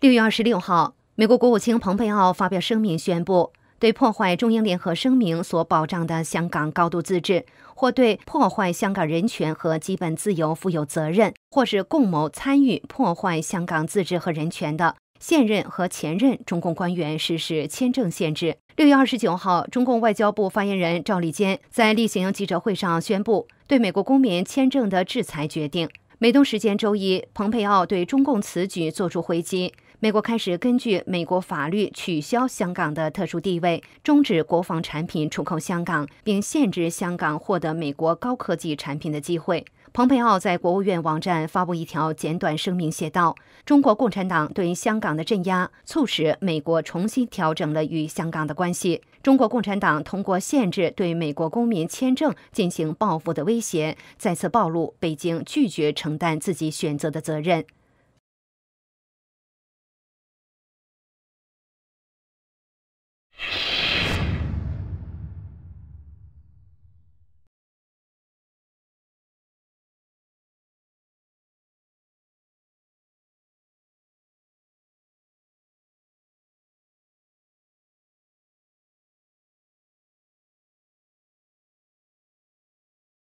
六月二十六号，美国国务卿蓬佩奥发表声明，宣布对破坏中英联合声明所保障的香港高度自治，或对破坏香港人权和基本自由负有责任，或是共谋参与破坏香港自治和人权的现任和前任中共官员实施签证限制。六月二十九号，中共外交部发言人赵立坚在例行记者会上宣布对美国公民签证的制裁决定。美东时间周一，蓬佩奥对中共此举作出回击。美国开始根据美国法律取消香港的特殊地位，终止国防产品出口香港，并限制香港获得美国高科技产品的机会。蓬佩奥在国务院网站发布一条简短声明写道：“中国共产党对香港的镇压，促使美国重新调整了与香港的关系。中国共产党通过限制对美国公民签证进行报复的威胁，再次暴露北京拒绝承担自己选择的责任。”